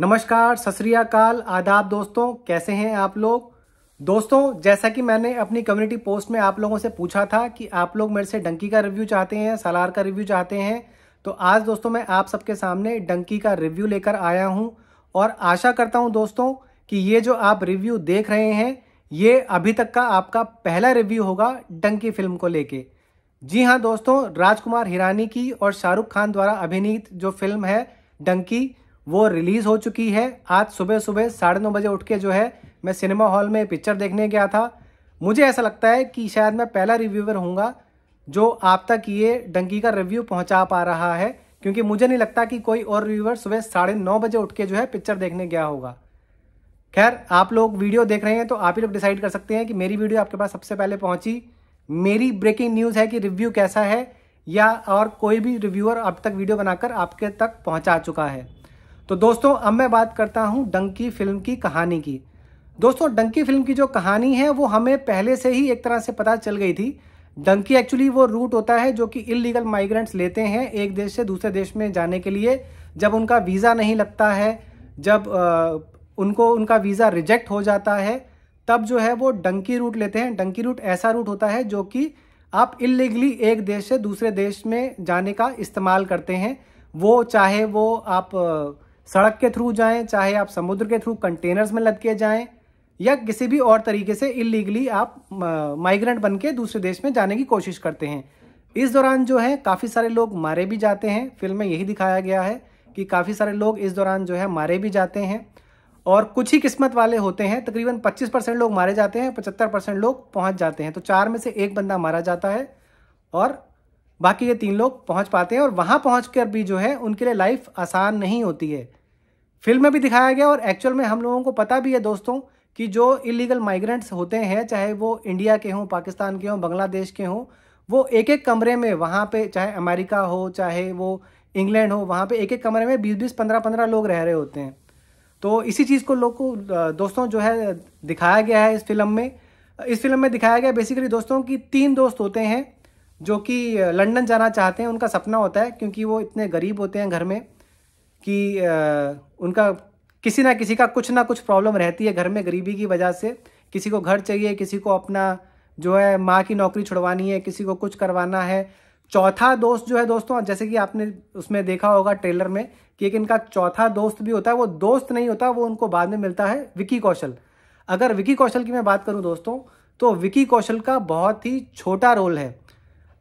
नमस्कार सत आदाब दोस्तों कैसे हैं आप लोग दोस्तों जैसा कि मैंने अपनी कम्युनिटी पोस्ट में आप लोगों से पूछा था कि आप लोग मेरे से डंकी का रिव्यू चाहते हैं सलार का रिव्यू चाहते हैं तो आज दोस्तों मैं आप सबके सामने डंकी का रिव्यू लेकर आया हूँ और आशा करता हूँ दोस्तों कि ये जो आप रिव्यू देख रहे हैं ये अभी तक का आपका पहला रिव्यू होगा डंकी फिल्म को लेके जी हाँ दोस्तों राजकुमार हिरानी की और शाहरुख खान द्वारा अभिनीत जो फिल्म है डंकी वो रिलीज़ हो चुकी है आज सुबह सुबह साढ़े नौ बजे उठ के जो है मैं सिनेमा हॉल में पिक्चर देखने गया था मुझे ऐसा लगता है कि शायद मैं पहला रिव्यूवर हूँगा जो आप तक ये डंकी का रिव्यू पहुँचा पा रहा है क्योंकि मुझे नहीं लगता कि कोई और रिव्यूवर सुबह साढ़े नौ बजे उठ के जो है पिक्चर देखने गया होगा खैर आप लोग वीडियो देख रहे हैं तो आप ही लोग डिसाइड कर सकते हैं कि मेरी वीडियो आपके पास सबसे पहले पहुंची मेरी ब्रेकिंग न्यूज़ है कि रिव्यू कैसा है या और कोई भी रिव्यूअर अब तक वीडियो बनाकर आपके तक पहुंचा चुका है तो दोस्तों अब मैं बात करता हूँ डंकी फिल्म की कहानी की दोस्तों डंकी फिल्म की जो कहानी है वो हमें पहले से ही एक तरह से पता चल गई थी डंकी एक्चुअली वो रूट होता है जो कि इलीगल माइग्रेंट्स लेते हैं एक देश से दूसरे देश में जाने के लिए जब उनका वीज़ा नहीं लगता है जब आ, उनको उनका वीज़ा रिजेक्ट हो जाता है तब जो है वो डंकी रूट लेते हैं डंकी रूट ऐसा रूट होता है जो कि आप इलीगली एक देश से दूसरे देश में जाने का इस्तेमाल करते हैं वो चाहे वो आप सड़क के थ्रू जाएं चाहे आप समुद्र के थ्रू कंटेनर्स में लद के जाएं या किसी भी और तरीके से इलीगली आप माइग्रेंट बन के दूसरे देश में जाने की कोशिश करते हैं इस दौरान जो है काफ़ी सारे लोग मारे भी जाते हैं फिल्म में यही दिखाया गया है कि काफ़ी सारे लोग इस दौरान जो है मारे भी जाते हैं और कुछ ही किस्मत वाले होते हैं तकरीबन 25 परसेंट लोग मारे जाते हैं 75 परसेंट लोग पहुंच जाते हैं तो चार में से एक बंदा मारा जाता है और बाकी ये तीन लोग पहुंच पाते हैं और वहाँ पहुँच कर भी जो है उनके लिए लाइफ आसान नहीं होती है फिल्म में भी दिखाया गया और एक्चुअल में हम लोगों को पता भी है दोस्तों कि जो इलीगल माइग्रेंट्स होते हैं चाहे वो इंडिया के हों पाकिस्तान के हों बांग्लादेश के हों वो एक एक कमरे में वहाँ पे चाहे अमेरिका हो चाहे वो इंग्लैंड हो वहाँ पे एक एक कमरे में बीस बीस पंद्रह पंद्रह लोग रह रहे होते हैं तो इसी चीज़ को लोग को दोस्तों जो है दिखाया गया है इस फिल्म में इस फिल्म में दिखाया गया बेसिकली दोस्तों की तीन दोस्त होते हैं जो कि लंदन जाना चाहते हैं उनका सपना होता है क्योंकि वो इतने गरीब होते हैं घर में कि उनका किसी ना किसी का कुछ ना कुछ प्रॉब्लम रहती है घर में गरीबी की वजह से किसी को घर चाहिए किसी को अपना जो है माँ की नौकरी छुड़वानी है किसी को कुछ करवाना है चौथा दोस्त जो है दोस्तों जैसे कि आपने उसमें देखा होगा ट्रेलर में कि एक इनका चौथा दोस्त भी होता है वो दोस्त नहीं होता वो उनको बाद में मिलता है विकी कौशल अगर विकी कौशल की मैं बात करूं दोस्तों तो विकी कौशल का बहुत ही छोटा रोल है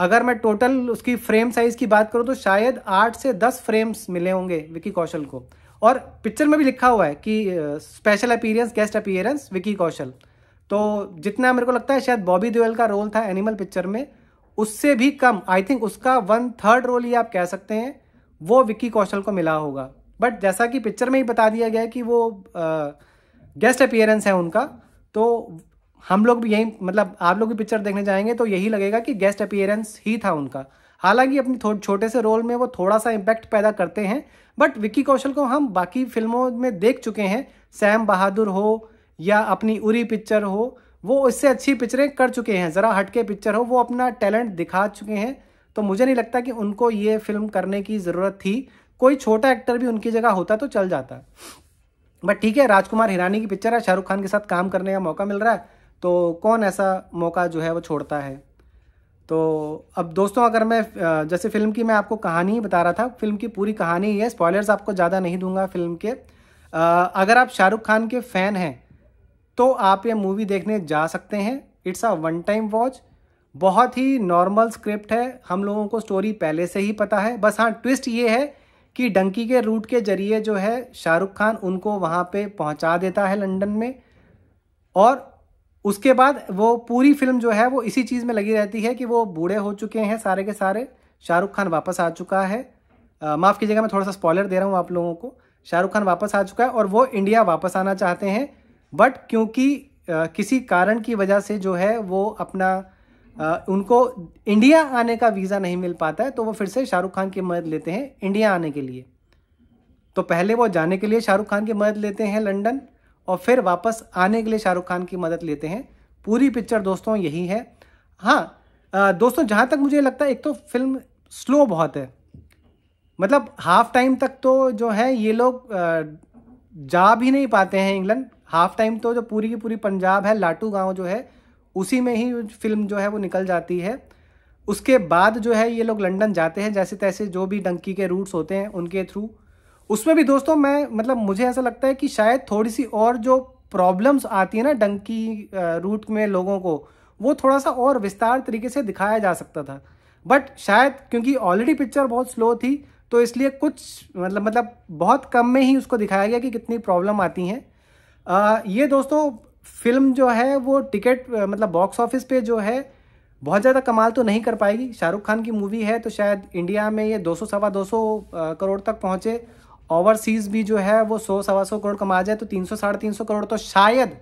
अगर मैं टोटल उसकी फ्रेम साइज की बात करूँ तो शायद आठ से दस फ्रेम्स मिले होंगे विकी कौशल को और पिक्चर में भी लिखा हुआ है कि special appearance guest appearance Vicky Kaushal तो जितना मेरे को लगता है शायद बॉबी देवल का रोल था एनिमल पिक्चर में उससे भी कम आई थिंक उसका वन थर्ड रोल ही आप कह सकते हैं वो विक्की कौशल को मिला होगा बट जैसा कि पिक्चर में ही बता दिया गया है कि वो गेस्ट अपीयरेंस है उनका तो हम लोग भी यही मतलब आप लोग भी पिक्चर देखने जाएंगे तो यही लगेगा कि गेस्ट अपियरेंस ही था उनका हालांकि अपनी छोटे से रोल में वो थोड़ा सा इम्पैक्ट पैदा करते हैं बट विक्की कौशल को हम बाकी फिल्मों में देख चुके हैं सैम बहादुर हो या अपनी उरी पिक्चर हो वो इससे अच्छी पिक्चरें कर चुके हैं ज़रा हटके पिक्चर हो वो अपना टैलेंट दिखा चुके हैं तो मुझे नहीं लगता कि उनको ये फिल्म करने की ज़रूरत थी कोई छोटा एक्टर भी उनकी जगह होता तो चल जाता बट ठीक है राजकुमार हिरानी की पिक्चर है शाहरुख खान के साथ काम करने का मौका मिल रहा है तो कौन ऐसा मौका जो है वो छोड़ता है तो अब दोस्तों अगर मैं जैसे फ़िल्म की मैं आपको कहानी ही बता रहा था फिल्म की पूरी कहानी ही है स्पॉयलर्स आपको ज़्यादा नहीं दूंगा फिल्म के अगर आप शाहरुख खान के फ़ैन हैं तो आप ये मूवी देखने जा सकते हैं it's a one time watch बहुत ही नॉर्मल स्क्रिप्ट है हम लोगों को स्टोरी पहले से ही पता है बस हाँ ट्विस्ट ये है कि डंकी के रूट के जरिए जो है शाहरुख खान उनको वहाँ पे पहुँचा देता है लंदन में और उसके बाद वो पूरी फिल्म जो है वो इसी चीज़ में लगी रहती है कि वो बूढ़े हो चुके हैं सारे के सारे शाहरुख खान वापस आ चुका है माफ़ कीजिएगा मैं थोड़ा सा स्पॉलर दे रहा हूँ आप लोगों को शाहरुख खान वापस आ चुका है और वो इंडिया वापस आना चाहते हैं बट क्योंकि आ, किसी कारण की वजह से जो है वो अपना आ, उनको इंडिया आने का वीज़ा नहीं मिल पाता है तो वो फिर से शाहरुख खान की मदद लेते हैं इंडिया आने के लिए तो पहले वो जाने के लिए शाहरुख खान की मदद लेते हैं लंदन और फिर वापस आने के लिए शाहरुख खान की मदद लेते हैं पूरी पिक्चर दोस्तों यही है हाँ दोस्तों जहाँ तक मुझे लगता है एक तो फिल्म स्लो बहुत है मतलब हाफ टाइम तक तो जो है ये लोग जा भी नहीं पाते हैं इंग्लैंड हाफ टाइम तो जो पूरी की पूरी पंजाब है लाटू गांव जो है उसी में ही फिल्म जो है वो निकल जाती है उसके बाद जो है ये लोग लंदन जाते हैं जैसे तैसे जो भी डंकी के रूट्स होते हैं उनके थ्रू उसमें भी दोस्तों मैं मतलब मुझे ऐसा लगता है कि शायद थोड़ी सी और जो प्रॉब्लम्स आती है ना डंकी रूट में लोगों को वो थोड़ा सा और विस्तार तरीके से दिखाया जा सकता था बट शायद क्योंकि ऑलरेडी पिक्चर बहुत स्लो थी तो इसलिए कुछ मतलब मतलब बहुत कम में ही उसको दिखाया गया कि कितनी प्रॉब्लम आती हैं ये दोस्तों फिल्म जो है वो टिकट मतलब बॉक्स ऑफिस पे जो है बहुत ज़्यादा कमाल तो नहीं कर पाएगी शाहरुख खान की मूवी है तो शायद इंडिया में ये दो सौ सवा दो सौ करोड़ तक पहुँचे ओवरसीज़ भी जो है वो सौ सवा सौ करोड़ कमा जाए तो तीन सौ साढ़े तीन सौ करोड़ तो शायद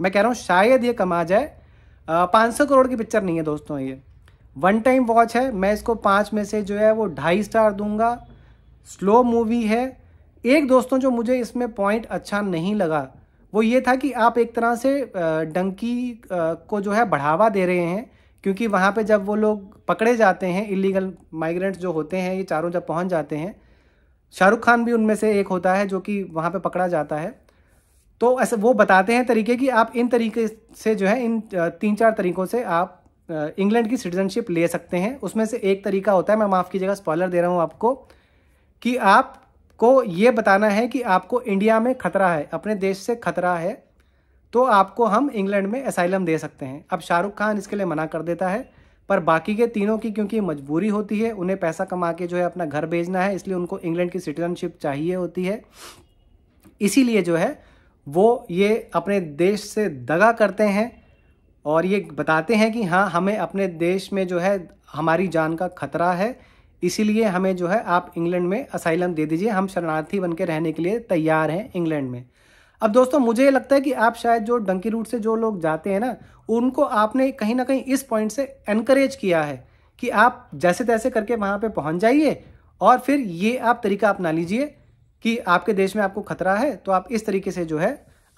मैं कह रहा हूँ शायद ये कमा जाए पाँच सौ करोड़ की पिक्चर नहीं है दोस्तों ये वन टाइम वॉच है मैं इसको पाँच में से जो है वो ढाई स्टार दूंगा स्लो मूवी है एक दोस्तों जो मुझे इसमें पॉइंट अच्छा नहीं लगा वो ये था कि आप एक तरह से डंकी को जो है बढ़ावा दे रहे हैं क्योंकि वहाँ पे जब वो लोग पकड़े जाते हैं इलीगल माइग्रेंट्स जो होते हैं ये चारों जब पहुँच जाते हैं शाहरुख खान भी उनमें से एक होता है जो कि वहाँ पे पकड़ा जाता है तो ऐसे वो बताते हैं तरीके कि आप इन तरीके से जो है इन तीन चार तरीक़ों से आप इंग्लैंड की सिटीजनशिप ले सकते हैं उसमें से एक तरीका होता है मैं माफ़ कीजिएगा स्पॉलर दे रहा हूँ आपको कि आपको ये बताना है कि आपको इंडिया में खतरा है अपने देश से खतरा है तो आपको हम इंग्लैंड में असाइलम दे सकते हैं अब शाहरुख खान इसके लिए मना कर देता है पर बाकी के तीनों की क्योंकि मजबूरी होती है उन्हें पैसा कमा के जो है अपना घर भेजना है इसलिए उनको इंग्लैंड की सिटीजनशिप चाहिए होती है इसीलिए जो है वो ये अपने देश से दगा करते हैं और ये बताते हैं कि हाँ हमें अपने देश में जो है हमारी जान का खतरा है इसीलिए हमें जो है आप इंग्लैंड में असाइलम दे दीजिए हम शरणार्थी बन के रहने के लिए तैयार हैं इंग्लैंड में अब दोस्तों मुझे ये लगता है कि आप शायद जो डंकी रूट से जो लोग जाते हैं ना उनको आपने कहीं ना कहीं इस पॉइंट से एनकरेज किया है कि आप जैसे तैसे करके वहाँ पे पहुँच जाइए और फिर ये आप तरीका अपना लीजिए कि आपके देश में आपको खतरा है तो आप इस तरीके से जो है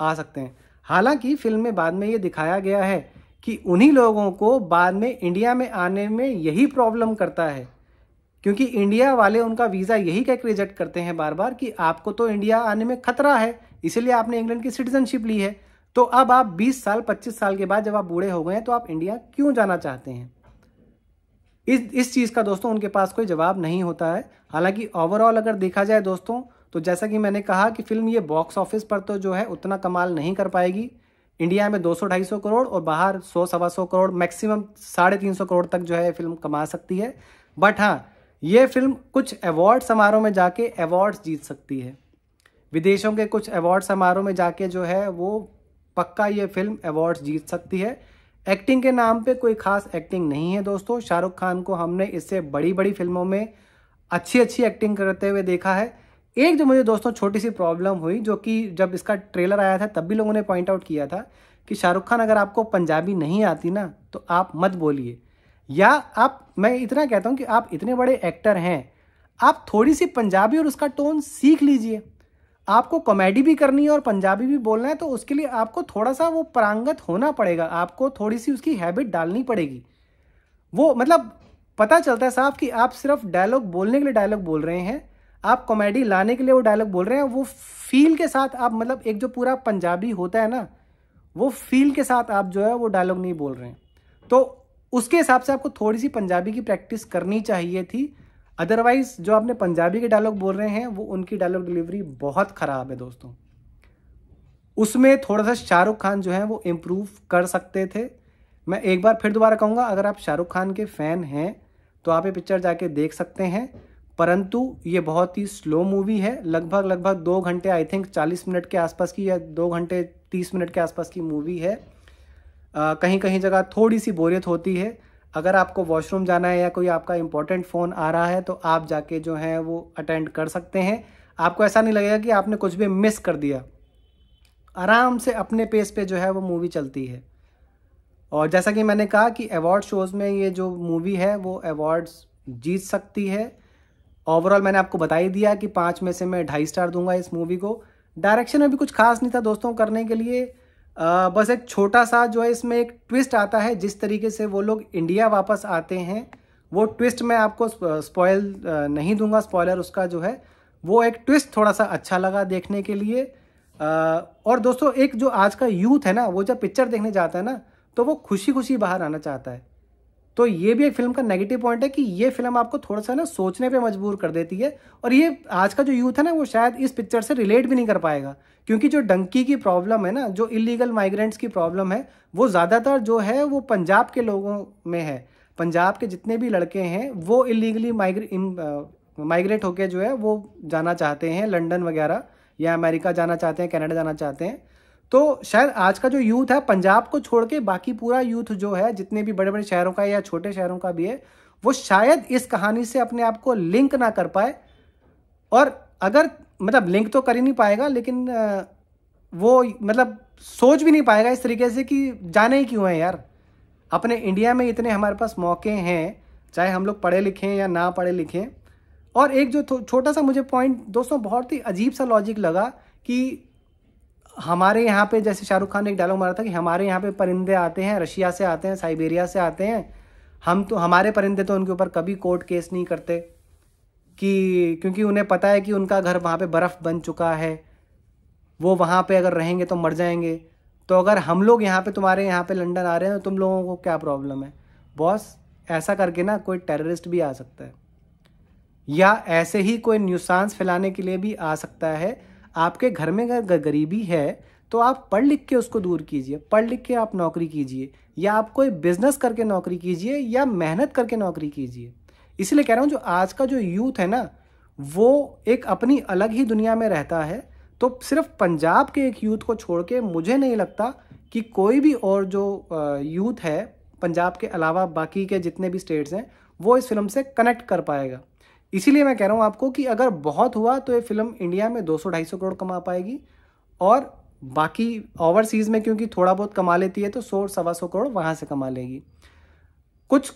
आ सकते हैं हालांकि फिल्म में बाद में ये दिखाया गया है कि उन्हीं लोगों को बाद में इंडिया में आने में यही प्रॉब्लम करता है क्योंकि इंडिया वाले उनका वीज़ा यही कह रिजेक्ट करते हैं बार बार कि आपको तो इंडिया आने में खतरा है इसीलिए आपने इंग्लैंड की सिटीजनशिप ली है तो अब आप 20 साल 25 साल के बाद जब आप बूढ़े हो गए हैं तो आप इंडिया क्यों जाना चाहते हैं इस इस चीज़ का दोस्तों उनके पास कोई जवाब नहीं होता है हालांकि ओवरऑल अगर देखा जाए दोस्तों तो जैसा कि मैंने कहा कि फिल्म ये बॉक्स ऑफिस पर तो जो है उतना कमाल नहीं कर पाएगी इंडिया में दो सौ करोड़ और बाहर सौ सवा सौ करोड़ मैक्सिमम साढ़े तीन सौ करोड़ तक जो है फिल्म कमा सकती है बट हाँ ये फिल्म कुछ अवार्ड समारोह में जाके अवार्ड्स जीत सकती है विदेशों के कुछ अवार्ड समारोह में जाके जो है वो पक्का ये फिल्म अवार्ड्स जीत सकती है एक्टिंग के नाम पे कोई खास एक्टिंग नहीं है दोस्तों शाहरुख खान को हमने इससे बड़ी बड़ी फिल्मों में अच्छी अच्छी एक्टिंग करते हुए देखा है एक जो मुझे दोस्तों छोटी सी प्रॉब्लम हुई जो कि जब इसका ट्रेलर आया था तब भी लोगों ने पॉइंट आउट किया था कि शाहरुख खान अगर आपको पंजाबी नहीं आती ना तो आप मत बोलिए या आप मैं इतना कहता हूँ कि आप इतने बड़े एक्टर हैं आप थोड़ी सी पंजाबी और उसका टोन सीख लीजिए आपको कॉमेडी भी करनी है और पंजाबी भी बोलना है तो उसके लिए आपको थोड़ा सा वो परांगत होना पड़ेगा आपको थोड़ी सी उसकी हैबिट डालनी पड़ेगी वो मतलब पता चलता है साहब कि आप सिर्फ डायलॉग बोलने के लिए डायलॉग बोल रहे हैं आप कॉमेडी लाने के लिए वो डायलॉग बोल रहे हैं वो फील के साथ आप मतलब एक जो पूरा पंजाबी होता है ना वो फील के साथ आप जो है वो डायलॉग नहीं बोल रहे हैं तो उसके हिसाब से आपको थोड़ी सी पंजाबी की प्रैक्टिस करनी चाहिए थी अदरवाइज जो आपने पंजाबी के डायलॉग बोल रहे हैं वो उनकी डायलॉग डिलीवरी बहुत ख़राब है दोस्तों उसमें थोड़ा सा शाहरुख खान जो है वो इम्प्रूव कर सकते थे मैं एक बार फिर दोबारा कहूँगा अगर आप शाहरुख खान के फ़ैन हैं तो आप ये पिक्चर जाके देख सकते हैं परंतु ये बहुत ही स्लो मूवी है लगभग लगभग दो घंटे आई थिंक चालीस मिनट के आसपास की या दो घंटे तीस मिनट के आसपास की मूवी है आ, कहीं कहीं जगह थोड़ी सी बोरियत होती है अगर आपको वॉशरूम जाना है या कोई आपका इंपॉर्टेंट फ़ोन आ रहा है तो आप जाके जो है वो अटेंड कर सकते हैं आपको ऐसा नहीं लगेगा कि आपने कुछ भी मिस कर दिया आराम से अपने पेस पे जो है वो मूवी चलती है और जैसा कि मैंने कहा कि अवार्ड शोज़ में ये जो मूवी है वो अवार्ड्स जीत सकती है ओवरऑल मैंने आपको बता ही दिया कि पाँच में से मैं ढाई स्टार दूंगा इस मूवी को डायरेक्शन में भी कुछ खास नहीं था दोस्तों करने के लिए बस एक छोटा सा जो है इसमें एक ट्विस्ट आता है जिस तरीके से वो लोग इंडिया वापस आते हैं वो ट्विस्ट मैं आपको स्पॉयल नहीं दूंगा स्पॉयलर उसका जो है वो एक ट्विस्ट थोड़ा सा अच्छा लगा देखने के लिए और दोस्तों एक जो आज का यूथ है ना वो जब पिक्चर देखने जाता है ना तो वो खुशी खुशी बाहर आना चाहता है तो ये भी एक फिल्म का नेगेटिव पॉइंट है कि ये फिल्म आपको थोड़ा सा ना सोचने पे मजबूर कर देती है और ये आज का जो यूथ है ना वो शायद इस पिक्चर से रिलेट भी नहीं कर पाएगा क्योंकि जो डंकी की प्रॉब्लम है ना जो इलीगल माइग्रेंट्स की प्रॉब्लम है वो ज़्यादातर जो है वो पंजाब के लोगों में है पंजाब के जितने भी लड़के हैं वो इलीगली माइग्रेट माइग्रेट होकर जो है वो जाना चाहते हैं लंडन वगैरह या अमेरिका जाना चाहते हैं कनाडा जाना चाहते हैं तो शायद आज का जो यूथ है पंजाब को छोड़ के बाकी पूरा यूथ जो है जितने भी बड़े बड़े शहरों का या छोटे शहरों का भी है वो शायद इस कहानी से अपने आप को लिंक ना कर पाए और अगर मतलब लिंक तो कर ही नहीं पाएगा लेकिन वो मतलब सोच भी नहीं पाएगा इस तरीके से कि जाने ही क्यों हैं यार अपने इंडिया में इतने हमारे पास मौके हैं चाहे हम लोग पढ़े लिखे या ना पढ़े लिखे और एक जो छोटा सा मुझे पॉइंट दोस्तों बहुत ही अजीब सा लॉजिक लगा कि हमारे यहाँ पे जैसे शाहरुख खान ने एक डायलॉग मारा था कि हमारे यहाँ पे परिंदे आते हैं रशिया से आते हैं साइबेरिया से आते हैं हम तो हमारे परिंदे तो उनके ऊपर कभी कोर्ट केस नहीं करते कि क्योंकि उन्हें पता है कि उनका घर वहाँ पे बर्फ़ बन चुका है वो वहाँ पे अगर रहेंगे तो मर जाएंगे तो अगर हम लोग यहाँ पे तुम्हारे यहाँ पे लंदन आ रहे हैं तो तुम लोगों को क्या प्रॉब्लम है बॉस ऐसा करके ना कोई टेररिस्ट भी आ सकता है या ऐसे ही कोई न्यूसांस फैलाने के लिए भी आ सकता है आपके घर में अगर गरीबी है तो आप पढ़ लिख के उसको दूर कीजिए पढ़ लिख के आप नौकरी कीजिए या आप कोई बिजनेस करके नौकरी कीजिए या मेहनत करके नौकरी कीजिए इसलिए कह रहा हूँ जो आज का जो यूथ है ना वो एक अपनी अलग ही दुनिया में रहता है तो सिर्फ पंजाब के एक यूथ को छोड़ के मुझे नहीं लगता कि कोई भी और जो यूथ है पंजाब के अलावा बाकी के जितने भी स्टेट्स हैं वो इस फिल्म से कनेक्ट कर पाएगा इसीलिए मैं कह रहा हूँ आपको कि अगर बहुत हुआ तो ये फिल्म इंडिया में 200-250 करोड़ कमा पाएगी और बाकी ओवरसीज़ में क्योंकि थोड़ा बहुत कमा लेती है तो सौ सवा सौ करोड़ वहाँ से कमा लेगी कुछ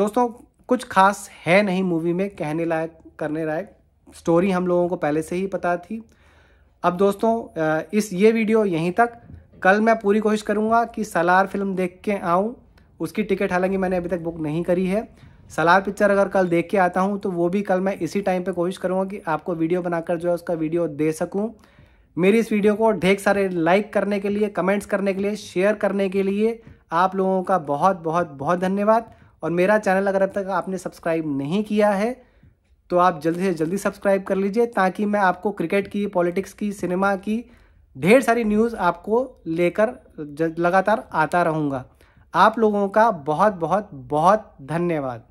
दोस्तों कुछ खास है नहीं मूवी में कहने लायक करने लायक स्टोरी हम लोगों को पहले से ही पता थी अब दोस्तों इस ये वीडियो यहीं तक कल मैं पूरी कोशिश करूँगा कि सलार फिल्म देख के आऊँ उसकी टिकट हालांकि मैंने अभी तक बुक नहीं करी है सलार पिक्चर अगर कल देख के आता हूँ तो वो भी कल मैं इसी टाइम पे कोशिश करूँगा कि आपको वीडियो बनाकर जो है उसका वीडियो दे सकूँ मेरी इस वीडियो को ढेर सारे लाइक करने के लिए कमेंट्स करने के लिए शेयर करने के लिए आप लोगों का बहुत बहुत बहुत धन्यवाद और मेरा चैनल अगर अब तक आपने सब्सक्राइब नहीं किया है तो आप जल्दी से जल्दी सब्सक्राइब कर लीजिए ताकि मैं आपको क्रिकेट की पॉलिटिक्स की सिनेमा की ढेर सारी न्यूज़ आपको लेकर लगातार आता रहूँगा आप लोगों का बहुत बहुत बहुत धन्यवाद